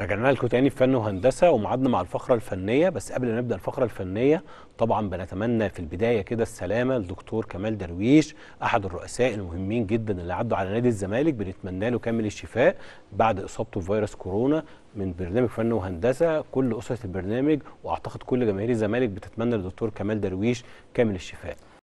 رجعنا لكم تاني في فن وهندسه ومعادنا مع الفقره الفنيه بس قبل ما نبدا الفقره الفنيه طبعا بنتمنى في البدايه كده السلامه للدكتور كمال درويش احد الرؤساء المهمين جدا اللي عدوا على نادي الزمالك بنتمنى له كامل الشفاء بعد اصابته بفيروس كورونا من برنامج فن وهندسه كل اسره البرنامج واعتقد كل جماهير الزمالك بتتمنى للدكتور كمال درويش كامل الشفاء